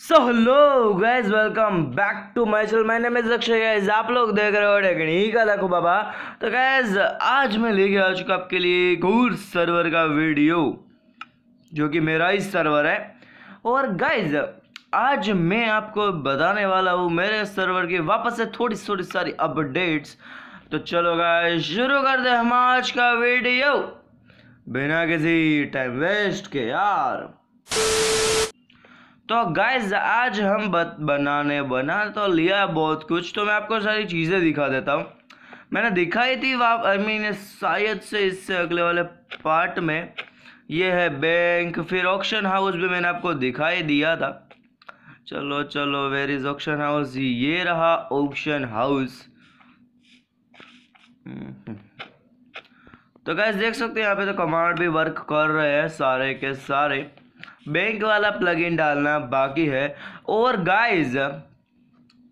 So hello guys welcome back to my channel my name is Akshay guys आप लोग देख रहे हो डेगनी का लखो बाबा तो गाइस आज मैं लेके आ चुका आपके लिए घूर सर्वर का वीडियो जो कि मेरा ही सर्वर है और गाइस आज मैं आपको बताने वाला हूँ मेरे सर्वर के वापस से थोड़ी थोड़ी सारी अपडेट्स तो चलो गाइज शुरू कर दे हम आज का वीडियो बिना किसी टाइम वेस्ट के यार तो गाइज आज हम बनाने बना तो लिया बहुत कुछ तो मैं आपको सारी चीज़ें दिखा देता हूँ मैंने दिखाई थी वाप आई I मीन mean, शायद से इससे अगले वाले पार्ट में ये है बैंक फिर ऑक्शन हाउस भी मैंने आपको दिखाई दिया था चलो चलो वेर इज ऑक्शन हाउस ये रहा ऑक्शन हाउस हम्म, हम्म। तो गैस देख सकते हैं यहाँ पे तो कमांड भी वर्क कर रहे हैं सारे के सारे बैंक वाला प्लगइन डालना बाकी है और गाइज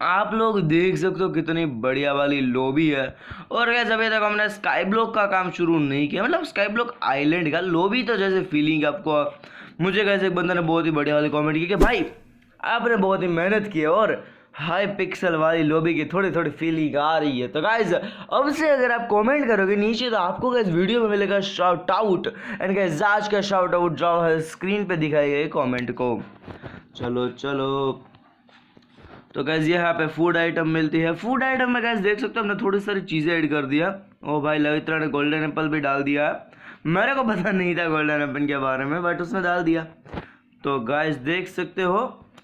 आप लोग देख सकते हो कितनी बढ़िया वाली लोबी है और गैस अभी तक हमने स्काई ब्लॉक का काम शुरू नहीं किया मतलब स्काई ब्लॉक आइलैंड का लोबी तो जैसे फीलिंग आपको मुझे कैसे एक बंदा ने बहुत ही बढ़िया वाली कॉमेंट की कि भाई आपने बहुत ही मेहनत की है और हाई पिक्सल वाली लोबी की थोड़ी थोड़ी फीलिंग आ रही है तो गाइज अब से अगर आप कमेंट करोगे नीचे तो आपको गाइज वीडियो में मिलेगा शॉर्ट आउट एंड गाइज आज का शॉर्ट आउट जो है स्क्रीन पे दिखाई गई कमेंट को चलो चलो तो गैस यहाँ पे फूड आइटम मिलती है फूड आइटम में गैस देख सकते हो हमने थोड़ी सारी चीज़ें ऐड कर दिया ओ भाई लवित्रा ने गोल्डन एप्पल भी डाल दिया है मेरे को पता नहीं था गोल्डन एप्पल के बारे में बट उसने डाल दिया तो गैस देख सकते हो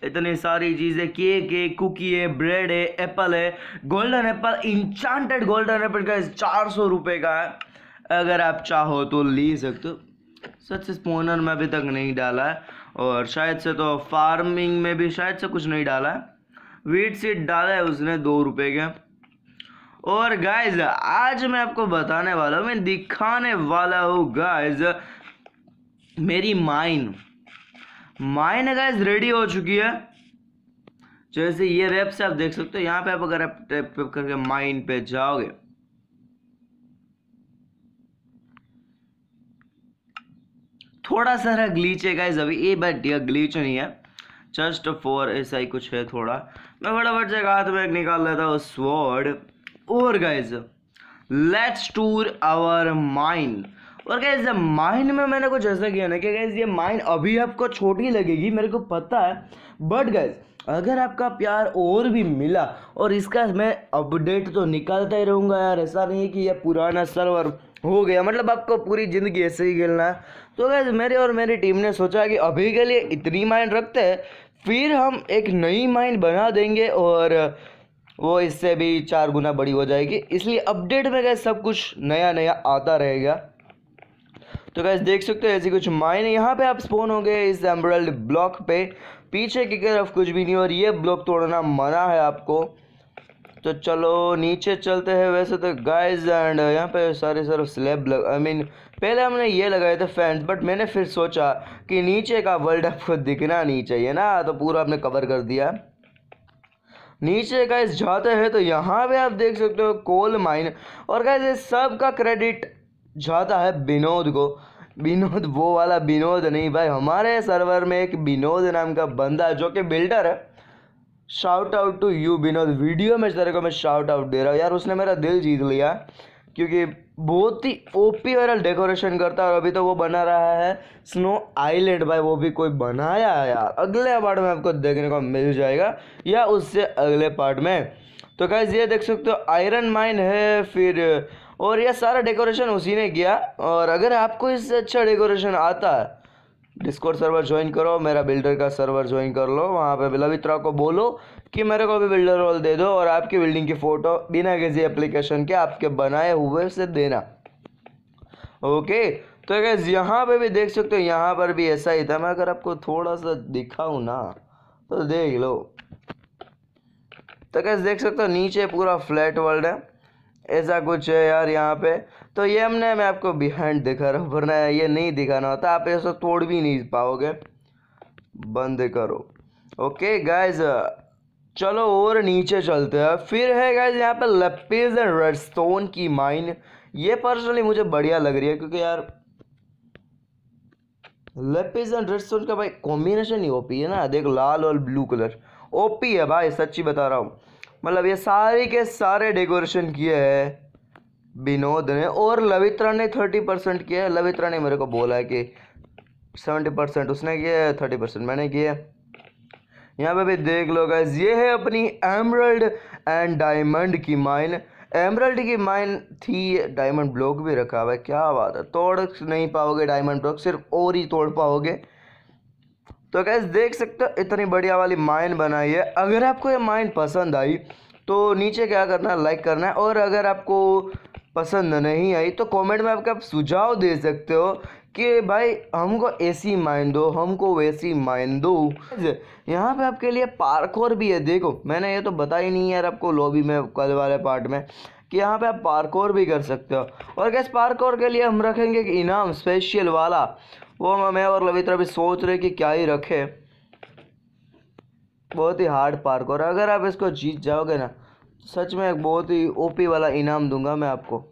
इतनी सारी चीज़ें केक है कुकी है ब्रेड है एप्पल है golden apple enchanted golden apple का चार सौ रुपये का है अगर आप चाहो तो ले सकते सच स्पोनर में अभी तक नहीं डाला है और शायद से तो फार्मिंग में भी शायद से कुछ नहीं डाला है वीट सीट डाला है उसने दो रुपये के और गाइज आज मैं आपको बताने वाला हूँ मैं दिखाने वाला हूँ गाइज मेरी माइन माइन गाइज रेडी हो चुकी है जैसे ये रेप से आप देख सकते हो यहाँ पे आप अगर आप टैप करके माइन पे जाओगे थोड़ा सा रहा ग्लीच है गाइज अभी ये बट यह ग्लीच नहीं है जस्ट फॉर ऐसा ही कुछ है थोड़ा मैं फटाफट जगह हाथ में निकाल लेता हूँ स्वॉर्ड और guys let's tour our mind और गैस माइंड में मैंने कुछ ऐसा किया ना कि गैस ये माइंड अभी आपको छोटी लगेगी मेरे को पता है बट गैस अगर आपका प्यार और भी मिला और इसका मैं अपडेट तो निकालता ही रहूँगा यार ऐसा नहीं है कि यह पुराना सर्वर हो गया मतलब आपको पूरी ज़िंदगी ऐसे ही खेलना है तो गैस मेरे और मेरी टीम ने सोचा कि अभी के लिए इतनी माइंड रखते हैं फिर हम एक नई माइंड बना देंगे और वो इससे भी चार गुना बड़ी हो जाएगी इसलिए अपडेट में गए सब कुछ नया नया आता रहेगा तो कैसे देख सकते हो ऐसी कुछ माइन यहाँ पे आप स्पोन हो गए इस एम्ब्रॉल्ड ब्लॉक पे पीछे की तरफ कुछ भी नहीं और ये ब्लॉक तोड़ना मना है आपको तो चलो नीचे चलते हैं वैसे तो गाइस एंड यहाँ पे सारे सारे स्लैब लग आई I मीन mean, पहले हमने ये लगाए थे फैंस बट मैंने फिर सोचा कि नीचे का वर्ल्ड आपको दिखना नहीं चाहिए ना तो पूरा आपने कवर कर दिया नीचे गाइस जाते हैं तो यहाँ पे आप देख सकते हो कोल माइन और गाइस ये सब का क्रेडिट जाता है विनोद को विनोद वो वाला विनोद नहीं भाई हमारे सर्वर में एक विनोद नाम का बंदा है जो कि बिल्डर है shout out to you Vinod video में तेरे को मैं शाउट आउट दे रहा हूँ यार उसने मेरा दिल जीत लिया क्योंकि बहुत ही ओपी वायरल डेकोरेशन करता है और अभी तो वो बना रहा है स्नो आइलैंड भाई वो भी कोई बनाया है यार अगले पार्ट में आपको देखने को मिल जाएगा या उससे अगले पार्ट में तो कैसे ये देख सकते हो आयरन माइन है फिर और यह सारा डेकोरेशन उसी ने किया और अगर आपको इससे अच्छा डेकोरेशन आता है डिस्कॉर्ड सर्वर ज्वाइन करो मेरा बिल्डर का सर्वर ज्वाइन कर लो वहाँ पे लवित्रा को बोलो कि मेरे को भी बिल्डर रोल दे दो और आपकी बिल्डिंग की फ़ोटो बिना किसी एप्लीकेशन के आपके बनाए हुए से देना ओके तो अगर यहाँ पे भी देख सकते हो यहाँ पर भी ऐसा ही था मैं अगर आपको थोड़ा सा दिखाऊँ ना तो देख लो तो कैसे देख सकते हो नीचे पूरा फ्लैट वर्ल्ड है ऐसा कुछ है यार यहाँ पे तो ये हमने मैं आपको बिहाइंड दिखा रहा हूँ वरना ये नहीं दिखाना होता आप ऐसा तोड़ भी नहीं पाओगे बंद करो ओके गाइज चलो और नीचे चलते हैं फिर है गाइज यहाँ पे लेपीज एंड रेड स्टोन की माइन ये पर्सनली मुझे बढ़िया लग रही है क्योंकि यार लेपीज एंड रेड स्टोन का भाई कॉम्बिनेशन ही ओपी है ना देख लाल और ब्लू कलर ओपी है भाई सच्ची बता रहा हूँ मतलब ये सारे के सारे डेकोरेशन किए हैं विनोद ने और लवित्रा ने थर्टी परसेंट किया है लवित्रा ने मेरे को बोला है कि सेवेंटी परसेंट उसने किया है थर्टी परसेंट मैंने किया है यहाँ पे भी देख लो गैस ये है अपनी एमरल्ड एंड डायमंड की माइन एमरल्ड की माइन थी डायमंड ब्लॉक भी रखा हुआ है क्या बात है तोड़ नहीं पाओगे डायमंड ब्लॉक सिर्फ और ही तोड़ पाओगे तो गैस देख सकते हो इतनी बढ़िया वाली माइन बनाई है अगर आपको ये माइन पसंद आई तो नीचे क्या करना है लाइक करना है और अगर आपको पसंद नहीं आई तो कमेंट में आपके आप सुझाव दे सकते हो कि भाई हमको ऐसी माइन दो हमको वैसी माइन दो यहाँ पे आपके लिए पार्कोर भी है देखो मैंने ये तो बता ही नहीं यार आपको लॉबी में कल वाले पार्ट में कि यहाँ पे आप पार्कोर भी कर सकते हो और कैसे पार्कोर के लिए हम रखेंगे एक इनाम स्पेशल वाला वो मैं और लवित्र अभी सोच रहे कि क्या ही रखे बहुत ही हार्ड पार्क और अगर आप इसको जीत जाओगे ना सच में एक बहुत ही ओपी वाला इनाम दूंगा मैं आपको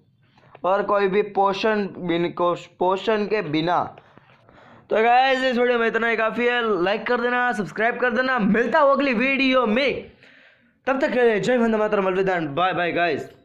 और कोई भी पोषण बिन को पोषण के बिना तो गाइस इस वीडियो में इतना ही काफ़ी है लाइक कर देना सब्सक्राइब कर देना मिलता हो अगली वीडियो में तब तक के लिए जय हिंद मातर मलविदान बाय बाय गाइस